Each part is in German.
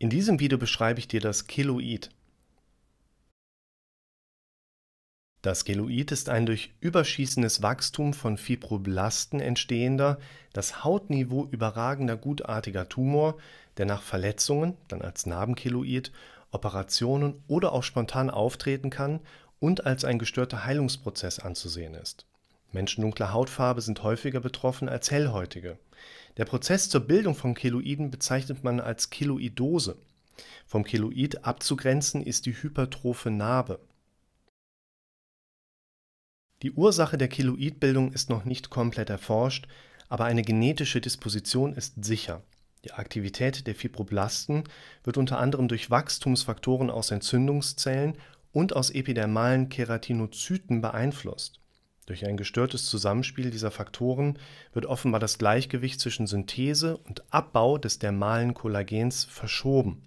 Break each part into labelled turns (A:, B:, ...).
A: In diesem Video beschreibe ich dir das Keloid. Das Keloid ist ein durch überschießendes Wachstum von Fibroblasten entstehender, das Hautniveau überragender gutartiger Tumor, der nach Verletzungen, dann als Narbenkeloid, Operationen oder auch spontan auftreten kann und als ein gestörter Heilungsprozess anzusehen ist. Menschen dunkler Hautfarbe sind häufiger betroffen als Hellhäutige. Der Prozess zur Bildung von Keloiden bezeichnet man als Keloidose. Vom Keloid abzugrenzen ist die hypertrophe Narbe. Die Ursache der Keloidbildung ist noch nicht komplett erforscht, aber eine genetische Disposition ist sicher. Die Aktivität der Fibroblasten wird unter anderem durch Wachstumsfaktoren aus Entzündungszellen und aus epidermalen Keratinozyten beeinflusst durch ein gestörtes Zusammenspiel dieser Faktoren wird offenbar das Gleichgewicht zwischen Synthese und Abbau des dermalen Kollagens verschoben.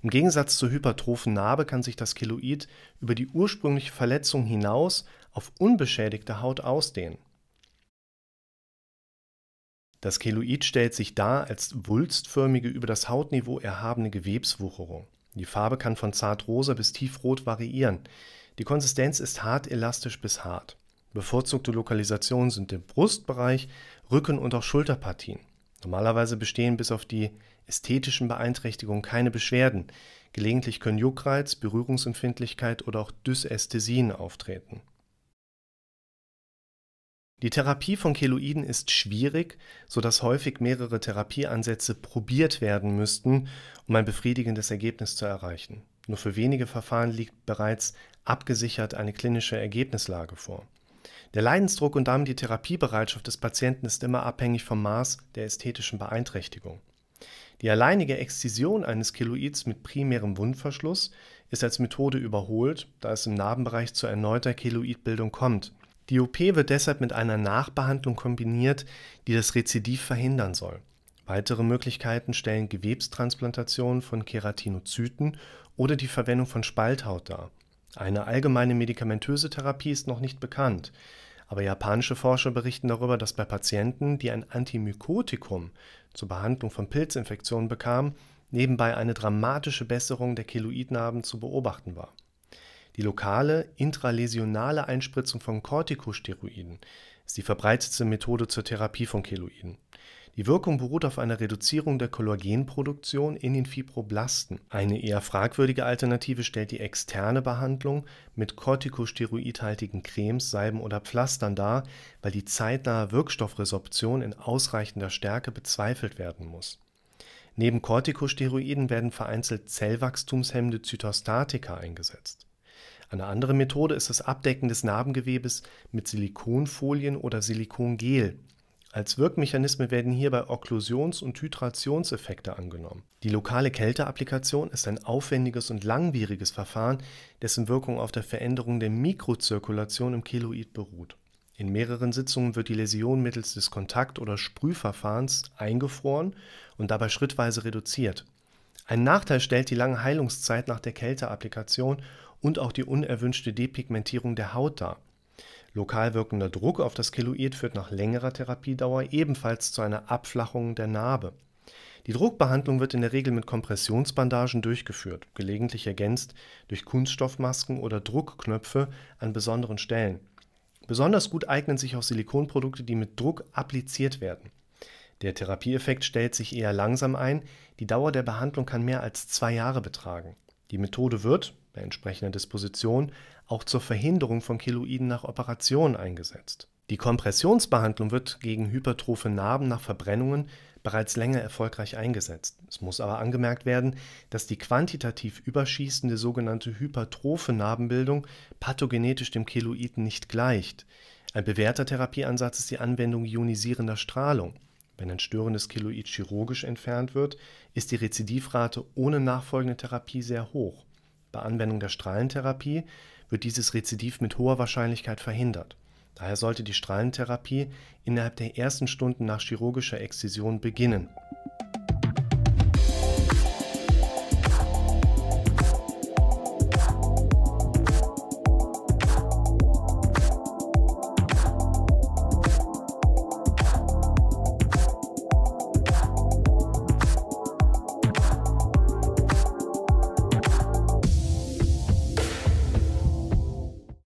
A: Im Gegensatz zur hypertrophen Narbe kann sich das Keloid über die ursprüngliche Verletzung hinaus auf unbeschädigte Haut ausdehnen. Das Keloid stellt sich dar als wulstförmige, über das Hautniveau erhabene Gewebswucherung. Die Farbe kann von zart rosa bis tiefrot variieren. Die Konsistenz ist hart elastisch bis hart. Bevorzugte Lokalisationen sind der Brustbereich, Rücken und auch Schulterpartien. Normalerweise bestehen bis auf die ästhetischen Beeinträchtigungen keine Beschwerden. Gelegentlich können Juckreiz, Berührungsempfindlichkeit oder auch Dysästhesien auftreten. Die Therapie von Keloiden ist schwierig, sodass häufig mehrere Therapieansätze probiert werden müssten, um ein befriedigendes Ergebnis zu erreichen. Nur für wenige Verfahren liegt bereits abgesichert eine klinische Ergebnislage vor. Der Leidensdruck und damit die Therapiebereitschaft des Patienten ist immer abhängig vom Maß der ästhetischen Beeinträchtigung. Die alleinige Exzision eines Keloids mit primärem Wundverschluss ist als Methode überholt, da es im Narbenbereich zu erneuter Keloidbildung kommt. Die OP wird deshalb mit einer Nachbehandlung kombiniert, die das Rezidiv verhindern soll. Weitere Möglichkeiten stellen Gewebstransplantationen von Keratinozyten oder die Verwendung von Spalthaut dar. Eine allgemeine medikamentöse Therapie ist noch nicht bekannt, aber japanische Forscher berichten darüber, dass bei Patienten, die ein Antimykotikum zur Behandlung von Pilzinfektionen bekamen, nebenbei eine dramatische Besserung der Keloidnarben zu beobachten war. Die lokale intralesionale Einspritzung von Kortikosteroiden ist die verbreitetste Methode zur Therapie von Keloiden. Die Wirkung beruht auf einer Reduzierung der Kollagenproduktion in den Fibroblasten. Eine eher fragwürdige Alternative stellt die externe Behandlung mit kortikosteroidhaltigen Cremes, Salben oder Pflastern dar, weil die zeitnahe Wirkstoffresorption in ausreichender Stärke bezweifelt werden muss. Neben Kortikosteroiden werden vereinzelt zellwachstumshemmende Zytostatika eingesetzt. Eine andere Methode ist das Abdecken des Narbengewebes mit Silikonfolien oder Silikongel als Wirkmechanismen werden hierbei Okklusions- und Hydrationseffekte angenommen. Die lokale Kälteapplikation ist ein aufwendiges und langwieriges Verfahren, dessen Wirkung auf der Veränderung der Mikrozirkulation im Keloid beruht. In mehreren Sitzungen wird die Läsion mittels des Kontakt oder Sprühverfahrens eingefroren und dabei schrittweise reduziert. Einen Nachteil stellt die lange Heilungszeit nach der Kälteapplikation und auch die unerwünschte Depigmentierung der Haut dar Lokal wirkender Druck auf das Keloid führt nach längerer Therapiedauer ebenfalls zu einer Abflachung der Narbe. Die Druckbehandlung wird in der Regel mit Kompressionsbandagen durchgeführt, gelegentlich ergänzt durch Kunststoffmasken oder Druckknöpfe an besonderen Stellen. Besonders gut eignen sich auch Silikonprodukte, die mit Druck appliziert werden. Der Therapieeffekt stellt sich eher langsam ein, die Dauer der Behandlung kann mehr als zwei Jahre betragen. Die Methode wird, einer entsprechenden Disposition auch zur Verhinderung von Keloiden nach Operationen eingesetzt. Die Kompressionsbehandlung wird gegen hypertrophe Narben nach Verbrennungen bereits länger erfolgreich eingesetzt. Es muss aber angemerkt werden, dass die quantitativ überschießende sogenannte hypertrophe Narbenbildung pathogenetisch dem Keloiden nicht gleicht. Ein bewährter Therapieansatz ist die Anwendung ionisierender Strahlung. Wenn ein störendes Keloid chirurgisch entfernt wird, ist die Rezidivrate ohne nachfolgende Therapie sehr hoch. Bei Anwendung der Strahlentherapie wird dieses Rezidiv mit hoher Wahrscheinlichkeit verhindert. Daher sollte die Strahlentherapie innerhalb der ersten Stunden nach chirurgischer Exzision beginnen